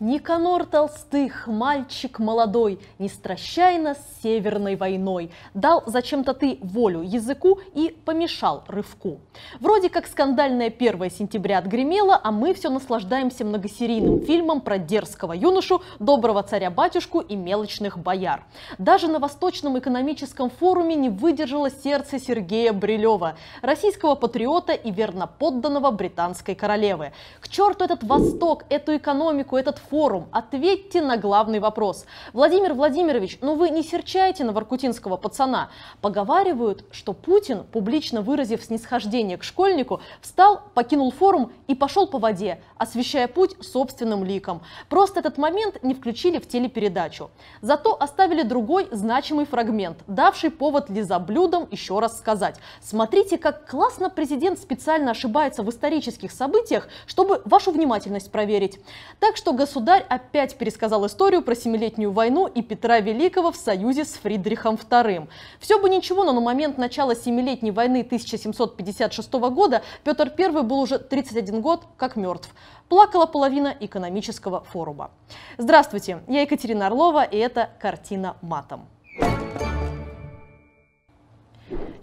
Никанор Толстых, мальчик молодой, Нестращайно с северной войной, Дал зачем-то ты волю языку и помешал рывку. Вроде как скандальное 1 сентября отгремело, а мы все наслаждаемся многосерийным фильмом про дерзкого юношу, доброго царя-батюшку и мелочных бояр. Даже на Восточном экономическом форуме не выдержало сердце Сергея Брилева, российского патриота и верноподданного британской королевы. К черту этот Восток, эту экономику, этот форум. Ответьте на главный вопрос. Владимир Владимирович, ну вы не серчаете на воркутинского пацана. Поговаривают, что Путин, публично выразив снисхождение к школьнику, встал, покинул форум и пошел по воде, освещая путь собственным ликом. Просто этот момент не включили в телепередачу. Зато оставили другой значимый фрагмент, давший повод лизоблюдам еще раз сказать. Смотрите, как классно президент специально ошибается в исторических событиях, чтобы вашу внимательность проверить. Так что государство государь опять пересказал историю про Семилетнюю войну и Петра Великого в союзе с Фридрихом II. Все бы ничего, но на момент начала Семилетней войны 1756 года Петр I был уже 31 год как мертв. Плакала половина экономического форума. Здравствуйте, я Екатерина Орлова, и это «Картина матом»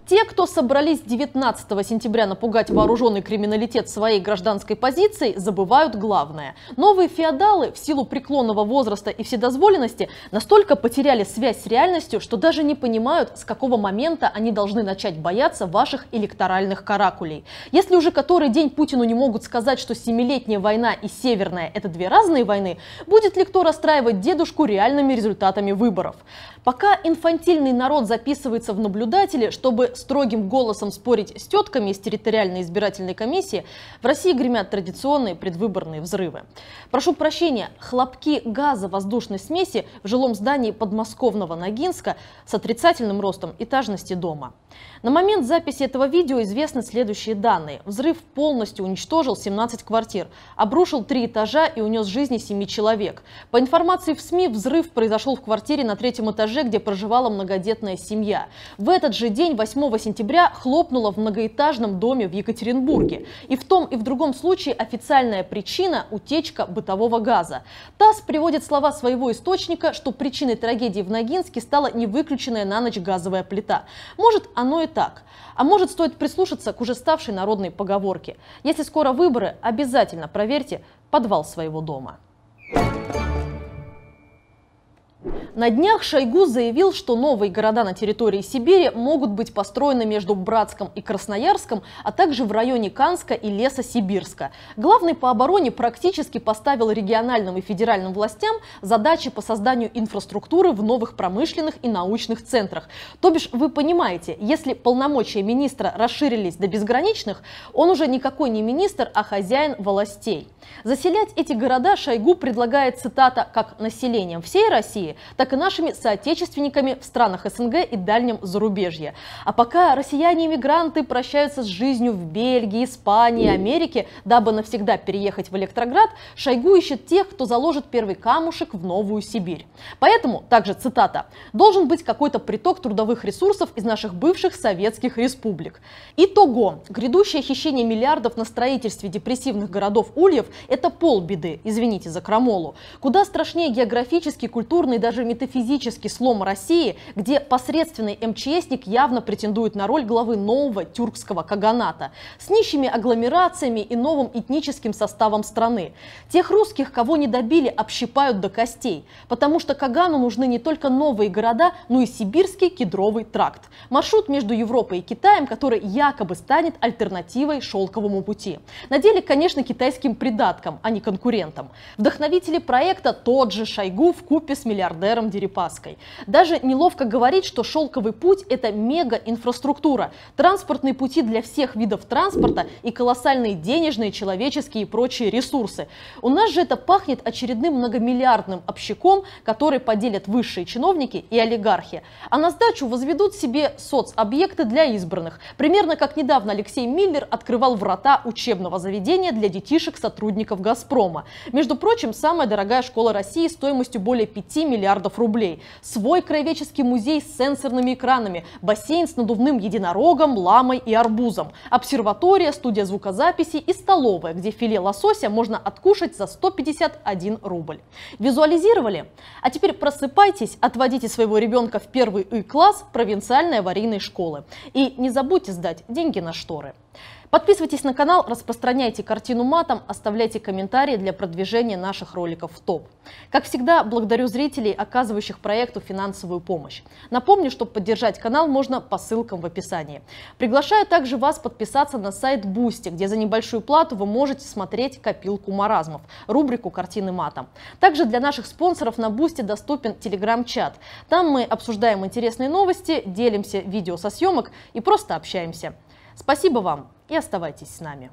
те, кто собрались 19 сентября напугать вооруженный криминалитет своей гражданской позицией, забывают главное. Новые феодалы в силу преклонного возраста и вседозволенности настолько потеряли связь с реальностью, что даже не понимают, с какого момента они должны начать бояться ваших электоральных каракулей. Если уже который день Путину не могут сказать, что Семилетняя война и Северная – это две разные войны, будет ли кто расстраивать дедушку реальными результатами выборов? Пока инфантильный народ записывается в наблюдатели, чтобы строгим голосом спорить с тетками из территориальной избирательной комиссии, в России гремят традиционные предвыборные взрывы. Прошу прощения, хлопки газа воздушной смеси в жилом здании подмосковного Ногинска с отрицательным ростом этажности дома. На момент записи этого видео известны следующие данные. Взрыв полностью уничтожил 17 квартир, обрушил три этажа и унес жизни 7 человек. По информации в СМИ, взрыв произошел в квартире на третьем этаже этаже, где проживала многодетная семья. В этот же день, 8 сентября, хлопнула в многоэтажном доме в Екатеринбурге. И в том и в другом случае официальная причина – утечка бытового газа. ТАСС приводит слова своего источника, что причиной трагедии в Ногинске стала невыключенная на ночь газовая плита. Может, оно и так. А может, стоит прислушаться к уже ставшей народной поговорке. Если скоро выборы, обязательно проверьте подвал своего дома. Thank you. На днях Шойгу заявил, что новые города на территории Сибири могут быть построены между Братском и Красноярском, а также в районе Канска и Лесосибирска. Главный по обороне практически поставил региональным и федеральным властям задачи по созданию инфраструктуры в новых промышленных и научных центрах. То бишь, вы понимаете, если полномочия министра расширились до безграничных, он уже никакой не министр, а хозяин властей. Заселять эти города Шойгу предлагает, цитата, как населением всей России, так так и нашими соотечественниками в странах СНГ и дальнем зарубежье. А пока россияне-иммигранты прощаются с жизнью в Бельгии, Испании, Америке, дабы навсегда переехать в Электроград, Шойгу ищет тех, кто заложит первый камушек в Новую Сибирь. Поэтому, также цитата, «должен быть какой-то приток трудовых ресурсов из наших бывших советских республик». Итого, грядущее хищение миллиардов на строительстве депрессивных городов Ульев – это полбеды, извините за крамолу. Куда страшнее географический, культурный, даже металлический метафизический слом России, где посредственный МЧСник явно претендует на роль главы нового тюркского каганата с нищими агломерациями и новым этническим составом страны. Тех русских, кого не добили, общипают до костей, потому что Кагану нужны не только новые города, но и сибирский кедровый тракт. Маршрут между Европой и Китаем, который якобы станет альтернативой шелковому пути. На деле, конечно, китайским придатком, а не конкурентом. Вдохновители проекта тот же Шойгу в купе с миллиардером Ильдаром Дерипаской. Даже неловко говорить, что «Шелковый путь» — это мега-инфраструктура, транспортные пути для всех видов транспорта и колоссальные денежные, человеческие и прочие ресурсы. У нас же это пахнет очередным многомиллиардным общиком, который поделят высшие чиновники и олигархи. А на сдачу возведут себе соцобъекты для избранных. Примерно как недавно Алексей Миллер открывал врата учебного заведения для детишек сотрудников «Газпрома». Между прочим, самая дорогая школа России стоимостью более 5 миллиардов рублей, свой краеведческий музей с сенсорными экранами, бассейн с надувным единорогом, ламой и арбузом, обсерватория, студия звукозаписи и столовая, где филе лосося можно откушать за 151 рубль. Визуализировали? А теперь просыпайтесь, отводите своего ребенка в первый И-класс провинциальной аварийной школы. И не забудьте сдать деньги на шторы. Подписывайтесь на канал, распространяйте картину матом, оставляйте комментарии для продвижения наших роликов в топ. Как всегда, благодарю зрителей, оказывающих проекту финансовую помощь. Напомню, что поддержать канал можно по ссылкам в описании. Приглашаю также вас подписаться на сайт Бусти, где за небольшую плату вы можете смотреть «Копилку маразмов», рубрику «Картины матом». Также для наших спонсоров на Бусти доступен телеграм-чат. Там мы обсуждаем интересные новости, делимся видео со съемок и просто общаемся. Спасибо вам и оставайтесь с нами.